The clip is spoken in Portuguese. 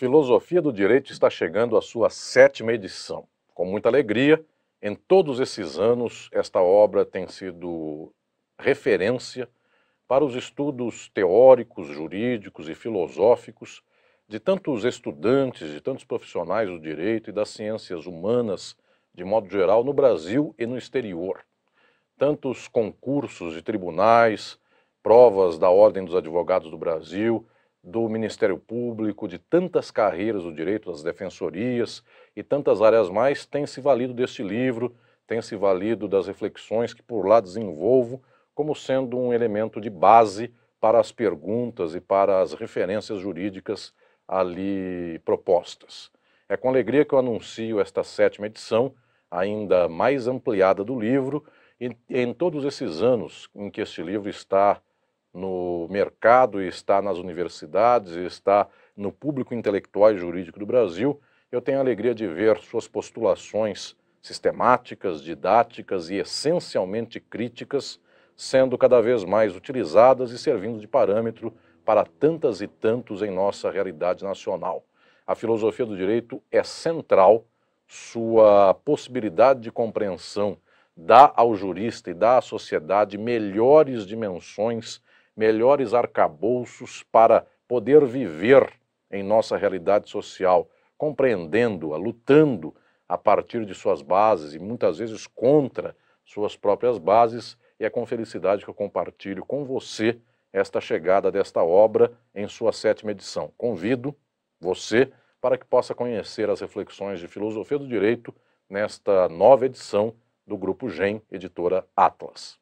Filosofia do Direito está chegando à sua sétima edição. Com muita alegria, em todos esses anos, esta obra tem sido referência para os estudos teóricos, jurídicos e filosóficos de tantos estudantes, de tantos profissionais do direito e das ciências humanas, de modo geral, no Brasil e no exterior. Tantos concursos de tribunais, provas da Ordem dos Advogados do Brasil, do Ministério Público, de tantas carreiras do direito, das defensorias e tantas áreas mais, tem se valido deste livro, tem se valido das reflexões que por lá desenvolvo, como sendo um elemento de base para as perguntas e para as referências jurídicas ali propostas. É com alegria que eu anuncio esta sétima edição, ainda mais ampliada do livro, e em todos esses anos em que este livro está no mercado, está nas universidades, está no público intelectual e jurídico do Brasil, eu tenho a alegria de ver suas postulações sistemáticas, didáticas e essencialmente críticas sendo cada vez mais utilizadas e servindo de parâmetro para tantas e tantos em nossa realidade nacional. A filosofia do direito é central, sua possibilidade de compreensão dá ao jurista e dá à sociedade melhores dimensões melhores arcabouços para poder viver em nossa realidade social, compreendendo-a, lutando a partir de suas bases e muitas vezes contra suas próprias bases. E é com felicidade que eu compartilho com você esta chegada desta obra em sua sétima edição. Convido você para que possa conhecer as reflexões de filosofia do direito nesta nova edição do Grupo GEM, editora Atlas.